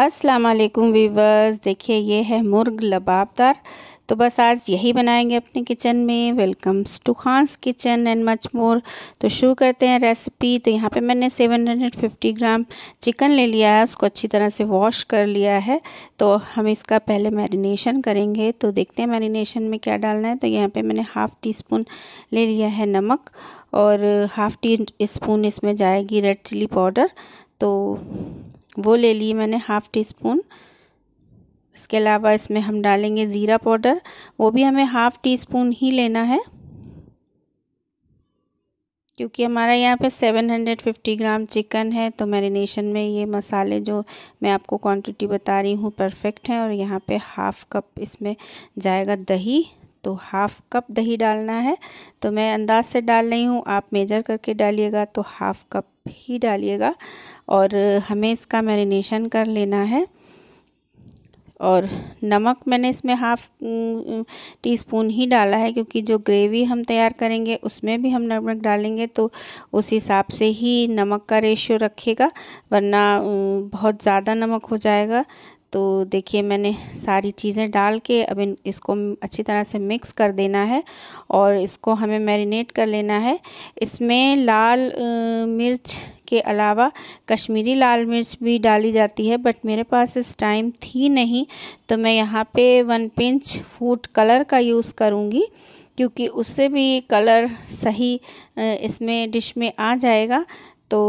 अस्सलाम वालेकुम वीवर्स देखिए ये है मुर्ग लबाबदार तो बस आज यही बनाएंगे अपने किचन में welcomes to Khan's kitchen and much more तो शुरू करते हैं रेसिपी तो यहाँ पे मैंने 750 ग्राम चिकन ले लिया है उसको अच्छी तरह से वॉश कर लिया है तो हम इसका पहले मैरिनेशन करेंगे तो देखते हैं मैरिनेशन में क्या डालना है तो यहाँ पर मैंने हाफ़ टी स्पून ले लिया है नमक और हाफ़ टी स्पून इसमें जाएगी रेड चिली पाउडर तो वो ले ली मैंने हाफ़ टी स्पून इसके अलावा इसमें हम डालेंगे ज़ीरा पाउडर वो भी हमें हाफ़ टी स्पून ही लेना है क्योंकि हमारा यहाँ पे 750 ग्राम चिकन है तो मैरिनेशन में ये मसाले जो मैं आपको क्वांटिटी बता रही हूँ परफेक्ट हैं और यहाँ पे हाफ़ कप इसमें जाएगा दही तो हाफ़ कप दही डालना है तो मैं अंदाज से डाल रही हूँ आप मेजर करके डालिएगा तो हाफ़ कप ही डालिएगा और हमें इसका मैरिनेशन कर लेना है और नमक मैंने इसमें हाफ टी स्पून ही डाला है क्योंकि जो ग्रेवी हम तैयार करेंगे उसमें भी हम नमक डालेंगे तो उस हिसाब से ही नमक का रेशियो रखेगा वरना बहुत ज़्यादा नमक हो जाएगा तो देखिए मैंने सारी चीज़ें डाल के अब इन इसको अच्छी तरह से मिक्स कर देना है और इसको हमें मैरिनेट कर लेना है इसमें लाल मिर्च के अलावा कश्मीरी लाल मिर्च भी डाली जाती है बट मेरे पास इस टाइम थी नहीं तो मैं यहाँ पे वन पिंच फूड कलर का यूज़ करूँगी क्योंकि उससे भी कलर सही इसमें डिश में आ जाएगा तो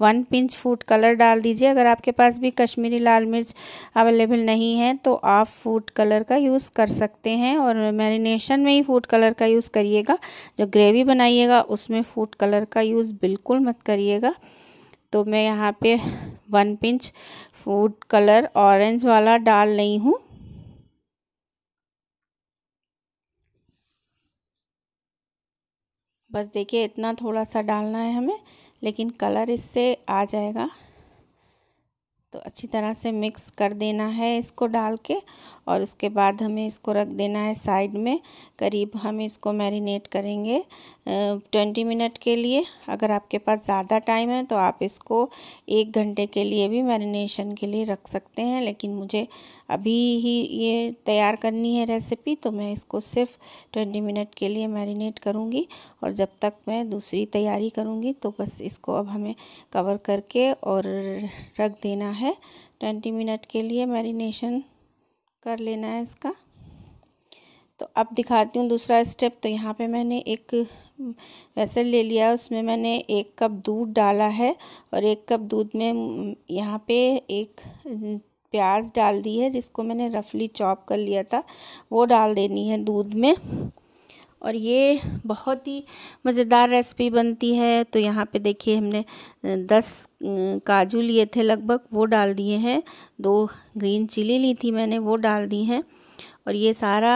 वन पिंच फूड कलर डाल दीजिए अगर आपके पास भी कश्मीरी लाल मिर्च अवेलेबल नहीं है तो आप फूड कलर का यूज़ कर सकते हैं और मैरिनेशन में ही फूड कलर का यूज़ करिएगा जो ग्रेवी बनाइएगा उसमें फूड कलर का यूज़ बिल्कुल मत करिएगा तो मैं यहाँ पे one pinch food colour orange वाला डाल रही हूँ बस देखिए इतना थोड़ा सा डालना है हमें लेकिन कलर इससे आ जाएगा तो अच्छी तरह से मिक्स कर देना है इसको डाल के और उसके बाद हमें इसको रख देना है साइड में करीब हम इसको मैरिनेट करेंगे ट्वेंटी मिनट के लिए अगर आपके पास ज़्यादा टाइम है तो आप इसको एक घंटे के लिए भी मैरिनेशन के लिए रख सकते हैं लेकिन मुझे अभी ही ये तैयार करनी है रेसिपी तो मैं इसको सिर्फ ट्वेंटी मिनट के लिए मैरिनेट करूँगी और जब तक मैं दूसरी तैयारी करूँगी तो बस इसको अब हमें कवर करके और रख देना है है ट्वेंटी मिनट के लिए मैरिनेशन कर लेना है इसका तो अब दिखाती हूँ दूसरा स्टेप तो यहाँ पे मैंने एक वैसे ले लिया है उसमें मैंने एक कप दूध डाला है और एक कप दूध में यहाँ पे एक प्याज डाल दी है जिसको मैंने रफली चॉप कर लिया था वो डाल देनी है दूध में और ये बहुत ही मज़ेदार रेसिपी बनती है तो यहाँ पे देखिए हमने दस काजू लिए थे लगभग वो डाल दिए हैं दो ग्रीन चिली ली थी मैंने वो डाल दी हैं और ये सारा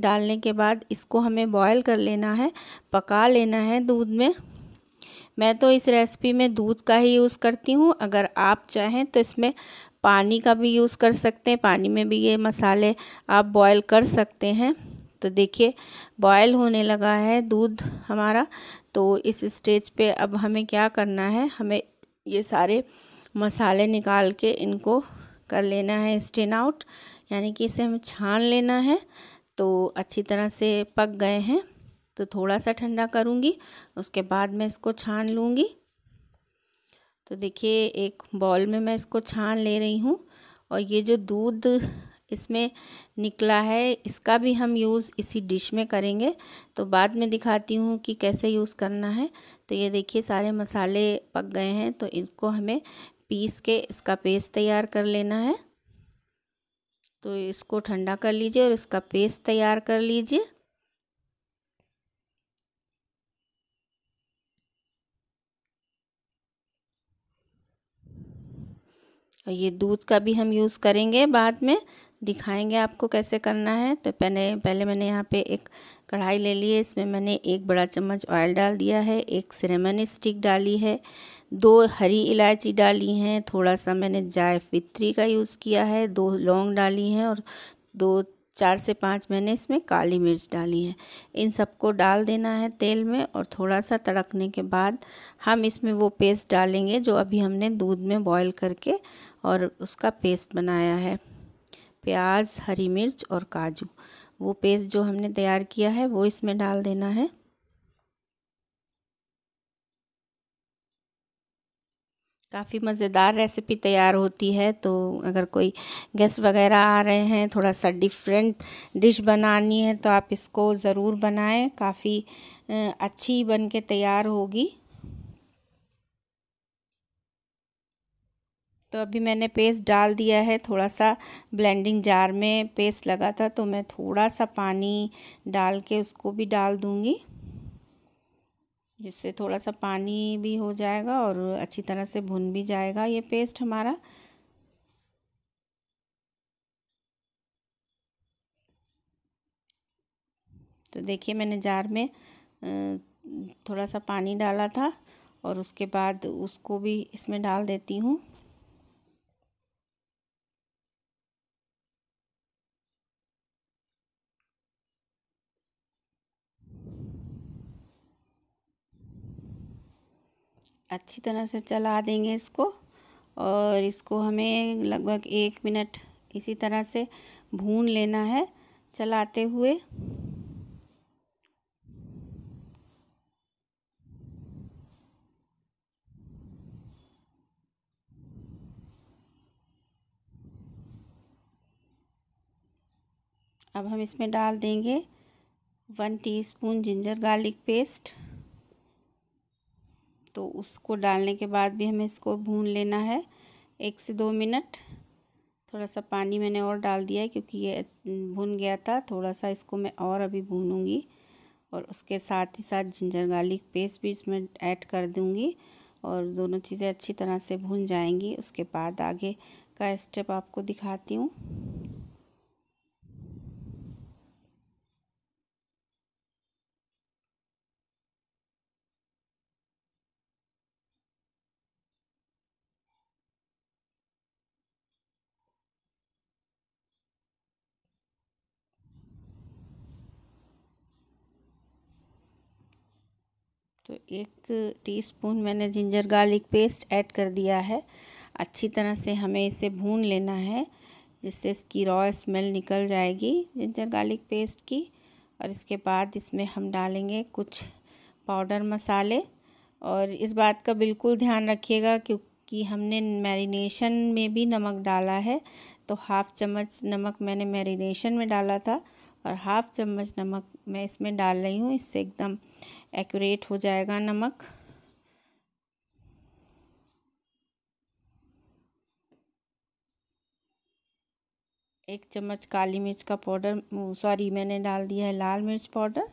डालने के बाद इसको हमें बॉयल कर लेना है पका लेना है दूध में मैं तो इस रेसिपी में दूध का ही यूज़ करती हूँ अगर आप चाहें तो इसमें पानी का भी यूज़ कर सकते हैं पानी में भी ये मसाले आप बॉयल कर सकते हैं तो देखिए बॉयल होने लगा है दूध हमारा तो इस स्टेज पे अब हमें क्या करना है हमें ये सारे मसाले निकाल के इनको कर लेना है स्टेन आउट यानी कि इसे हमें छान लेना है तो अच्छी तरह से पक गए हैं तो थोड़ा सा ठंडा करूँगी उसके बाद मैं इसको छान लूँगी तो देखिए एक बॉल में मैं इसको छान ले रही हूँ और ये जो दूध इसमें निकला है इसका भी हम यूज़ इसी डिश में करेंगे तो बाद में दिखाती हूँ कि कैसे यूज़ करना है तो ये देखिए सारे मसाले पक गए हैं तो इनको हमें पीस के इसका पेस्ट तैयार कर लेना है तो इसको ठंडा कर लीजिए और इसका पेस्ट तैयार कर लीजिए और ये दूध का भी हम यूज़ करेंगे बाद में दिखाएंगे आपको कैसे करना है तो पहले पहले मैंने यहाँ पे एक कढ़ाई ले ली है इसमें मैंने एक बड़ा चम्मच ऑयल डाल दिया है एक सिरेमन स्टिक डाली है दो हरी इलायची डाली हैं थोड़ा सा मैंने जायफित्री का यूज़ किया है दो लौंग डाली हैं और दो चार से पाँच मैंने इसमें काली मिर्च डाली है इन सबको डाल देना है तेल में और थोड़ा सा तड़कने के बाद हम इसमें वो पेस्ट डालेंगे जो अभी हमने दूध में बॉईल करके और उसका पेस्ट बनाया है प्याज हरी मिर्च और काजू वो पेस्ट जो हमने तैयार किया है वो इसमें डाल देना है काफ़ी मज़ेदार रेसिपी तैयार होती है तो अगर कोई गेस्ट वगैरह आ रहे हैं थोड़ा सा डिफरेंट डिश बनानी है तो आप इसको ज़रूर बनाएं काफ़ी अच्छी बन के तैयार होगी तो अभी मैंने पेस्ट डाल दिया है थोड़ा सा ब्लेंडिंग जार में पेस्ट लगा था तो मैं थोड़ा सा पानी डाल के उसको भी डाल दूँगी जिससे थोड़ा सा पानी भी हो जाएगा और अच्छी तरह से भुन भी जाएगा ये पेस्ट हमारा तो देखिए मैंने जार में थोड़ा सा पानी डाला था और उसके बाद उसको भी इसमें डाल देती हूँ अच्छी तरह से चला देंगे इसको और इसको हमें लगभग एक मिनट इसी तरह से भून लेना है चलाते हुए अब हम इसमें डाल देंगे one teaspoon ginger garlic paste तो उसको डालने के बाद भी हमें इसको भून लेना है एक से दो मिनट थोड़ा सा पानी मैंने और डाल दिया है क्योंकि ये भून गया था थोड़ा सा इसको मैं और अभी भूनूँगी और उसके साथ ही साथ जिंजर गार्लिक पेस्ट भी इसमें ऐड कर दूँगी और दोनों चीज़ें अच्छी तरह से भून जाएंगी उसके बाद आगे का स्टेप आपको दिखाती हूँ तो एक टीस्पून मैंने जिंजर गार्लिक पेस्ट ऐड कर दिया है अच्छी तरह से हमें इसे भून लेना है जिससे इसकी रॉ स्मेल निकल जाएगी जिंजर गार्लिक पेस्ट की और इसके बाद इसमें हम डालेंगे कुछ पाउडर मसाले और इस बात का बिल्कुल ध्यान रखिएगा क्योंकि हमने मैरिनेशन में भी नमक डाला है तो हाफ़ चम्मच नमक मैंने मैरिनेशन में डाला था और हाफ़ चम्मच नमक मैं इसमें डाल रही हूँ इससे एकदम एक्यूरेट हो जाएगा नमक एक चम्मच काली मिर्च का पाउडर सॉरी मैंने डाल दिया है लाल मिर्च पाउडर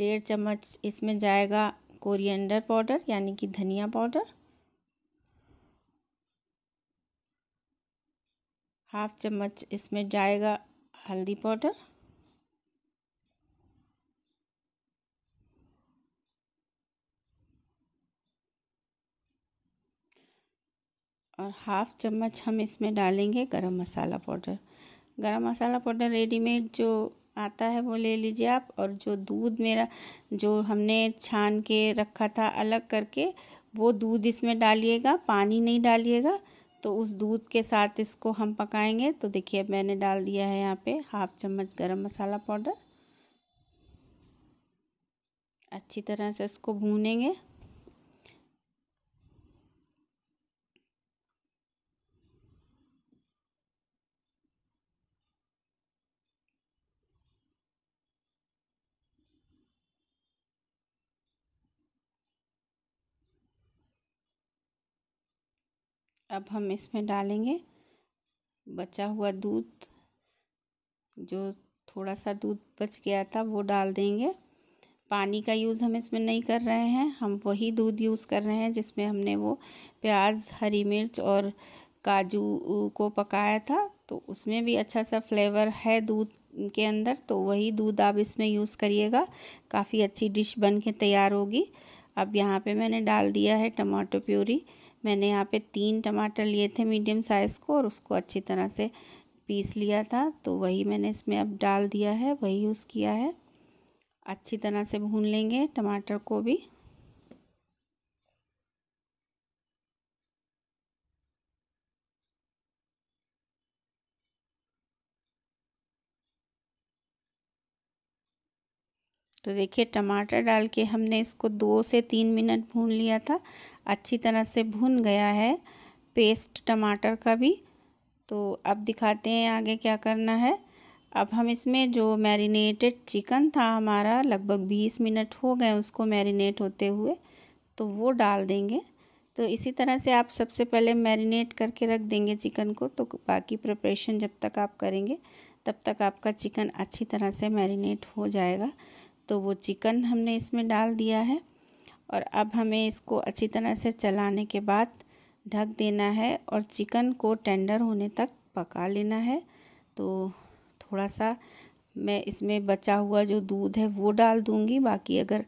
डेढ़ चम्मच इसमें जाएगा कोरिएंडर पाउडर यानी कि धनिया पाउडर हाफ चम्मच इसमें जाएगा हल्दी पाउडर और हाफ चम्मच हम इसमें डालेंगे गरम मसाला पाउडर गरम मसाला पाउडर रेडीमेड जो आता है वो ले लीजिए आप और जो दूध मेरा जो हमने छान के रखा था अलग करके वो दूध इसमें डालिएगा पानी नहीं डालिएगा तो उस दूध के साथ इसको हम पकाएंगे तो देखिए मैंने डाल दिया है यहाँ पे हाफ चम्मच गरम मसाला पाउडर अच्छी तरह से इसको भूनेंगे अब हम इसमें डालेंगे बचा हुआ दूध जो थोड़ा सा दूध बच गया था वो डाल देंगे पानी का यूज़ हम इसमें नहीं कर रहे हैं हम वही दूध यूज़ कर रहे हैं जिसमें हमने वो प्याज हरी मिर्च और काजू को पकाया था तो उसमें भी अच्छा सा फ्लेवर है दूध के अंदर तो वही दूध आप इसमें यूज़ करिएगा काफ़ी अच्छी डिश बन के तैयार होगी अब यहाँ पे मैंने डाल दिया है टमाटो प्यूरी मैंने यहाँ पे तीन टमाटर लिए थे मीडियम साइज़ को और उसको अच्छी तरह से पीस लिया था तो वही मैंने इसमें अब डाल दिया है वही यूज़ किया है अच्छी तरह से भून लेंगे टमाटर को भी तो देखिए टमाटर डाल के हमने इसको दो से तीन मिनट भून लिया था अच्छी तरह से भून गया है पेस्ट टमाटर का भी तो अब दिखाते हैं आगे क्या करना है अब हम इसमें जो मैरिनेटेड चिकन था हमारा लगभग बीस मिनट हो गए उसको मैरिनेट होते हुए तो वो डाल देंगे तो इसी तरह से आप सबसे पहले मैरिनेट करके रख देंगे चिकन को तो बाकी प्रिपरेशन जब तक आप करेंगे तब तक आपका चिकन अच्छी तरह से मैरिनेट हो जाएगा तो वो चिकन हमने इसमें डाल दिया है और अब हमें इसको अच्छी तरह से चलाने के बाद ढक देना है और चिकन को टेंडर होने तक पका लेना है तो थोड़ा सा मैं इसमें बचा हुआ जो दूध है वो डाल दूंगी बाकी अगर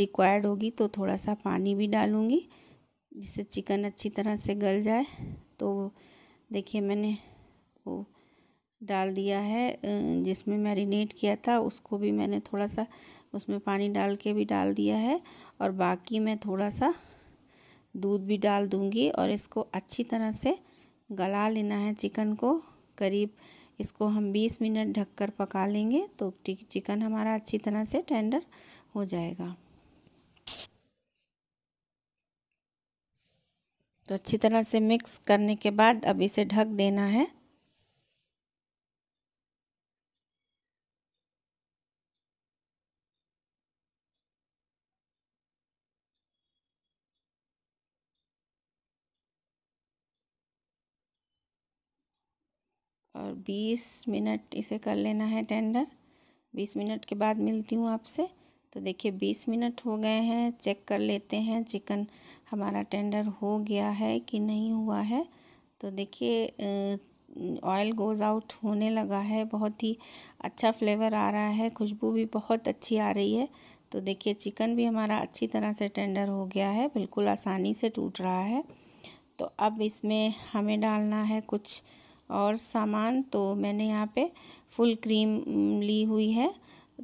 रिक्वायर्ड होगी तो थोड़ा सा पानी भी डालूंगी जिससे चिकन अच्छी तरह से गल जाए तो देखिए मैंने वो डाल दिया है जिसमें मैरिनेट किया था उसको भी मैंने थोड़ा सा उसमें पानी डाल के भी डाल दिया है और बाकी मैं थोड़ा सा दूध भी डाल दूंगी और इसको अच्छी तरह से गला लेना है चिकन को करीब इसको हम 20 मिनट ढककर पका लेंगे तो चिकन हमारा अच्छी तरह से टेंडर हो जाएगा तो अच्छी तरह से मिक्स करने के बाद अब इसे ढक देना है बीस मिनट इसे कर लेना है टेंडर बीस मिनट के बाद मिलती हूँ आपसे तो देखिए बीस मिनट हो गए हैं चेक कर लेते हैं चिकन हमारा टेंडर हो गया है कि नहीं हुआ है तो देखिए ऑयल गोज़ आउट होने लगा है बहुत ही अच्छा फ्लेवर आ रहा है खुशबू भी बहुत अच्छी आ रही है तो देखिए चिकन भी हमारा अच्छी तरह से टेंडर हो गया है बिल्कुल आसानी से टूट रहा है तो अब इसमें हमें डालना है कुछ और सामान तो मैंने यहाँ पे फुल क्रीम ली हुई है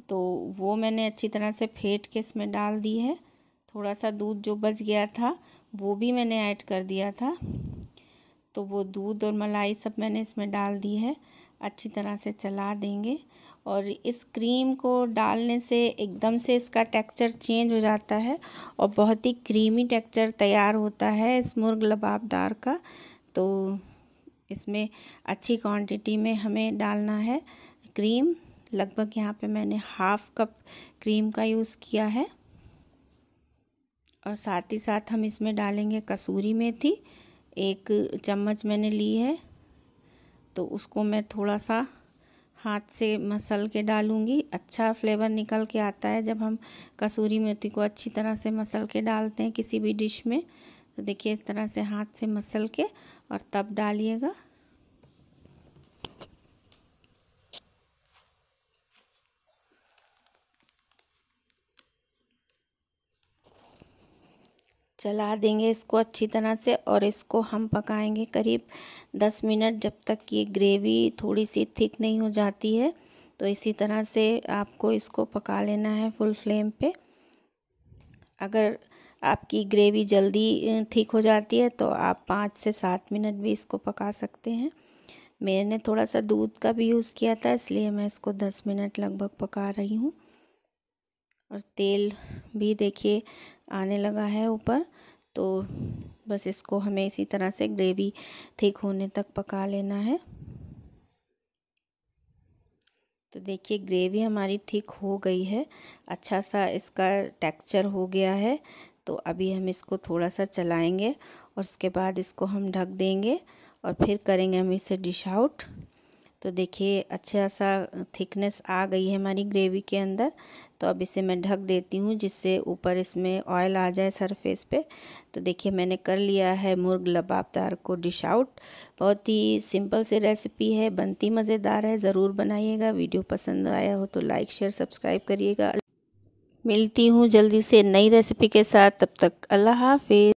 तो वो मैंने अच्छी तरह से फेंट के इसमें डाल दी है थोड़ा सा दूध जो बच गया था वो भी मैंने ऐड कर दिया था तो वो दूध और मलाई सब मैंने इसमें डाल दी है अच्छी तरह से चला देंगे और इस क्रीम को डालने से एकदम से इसका टेक्सचर चेंज हो जाता है और बहुत ही क्रीमी टेक्सचर तैयार होता है इस मुर्ग लबाबदार का तो इसमें अच्छी क्वांटिटी में हमें डालना है क्रीम लगभग यहाँ पे मैंने हाफ़ कप क्रीम का यूज़ किया है और साथ ही साथ हम इसमें डालेंगे कसूरी मेथी एक चम्मच मैंने ली है तो उसको मैं थोड़ा सा हाथ से मसल के डालूँगी अच्छा फ्लेवर निकल के आता है जब हम कसूरी मेथी को अच्छी तरह से मसल के डालते हैं किसी भी डिश में तो देखिए इस तरह से हाथ से मसल के और तब डालिएगा चला देंगे इसको अच्छी तरह से और इसको हम पकाएंगे करीब दस मिनट जब तक ये ग्रेवी थोड़ी सी थिक नहीं हो जाती है तो इसी तरह से आपको इसको पका लेना है फुल फ्लेम पे अगर आपकी ग्रेवी जल्दी ठीक हो जाती है तो आप पाँच से सात मिनट भी इसको पका सकते हैं मैंने थोड़ा सा दूध का भी यूज़ किया था इसलिए मैं इसको दस मिनट लगभग पका रही हूँ और तेल भी देखिए आने लगा है ऊपर तो बस इसको हमें इसी तरह से ग्रेवी ठीक होने तक पका लेना है तो देखिए ग्रेवी हमारी थिक हो गई है अच्छा सा इसका टेक्सचर हो गया है तो अभी हम इसको थोड़ा सा चलाएंगे और उसके बाद इसको हम ढक देंगे और फिर करेंगे हम इसे डिश आउट तो देखिए अच्छा सा थिकनेस आ गई है हमारी ग्रेवी के अंदर तो अब इसे मैं ढक देती हूँ जिससे ऊपर इसमें ऑयल आ जाए सरफेस पे तो देखिए मैंने कर लिया है मुर्ग लबाबदार को डिश आउट बहुत ही सिंपल सी रेसिपी है बनती मज़ेदार है ज़रूर बनाइएगा वीडियो पसंद आया हो तो लाइक शेयर सब्सक्राइब करिएगा मिलती हूँ जल्दी से नई रेसिपी के साथ तब तक अल्लाह हाफिज़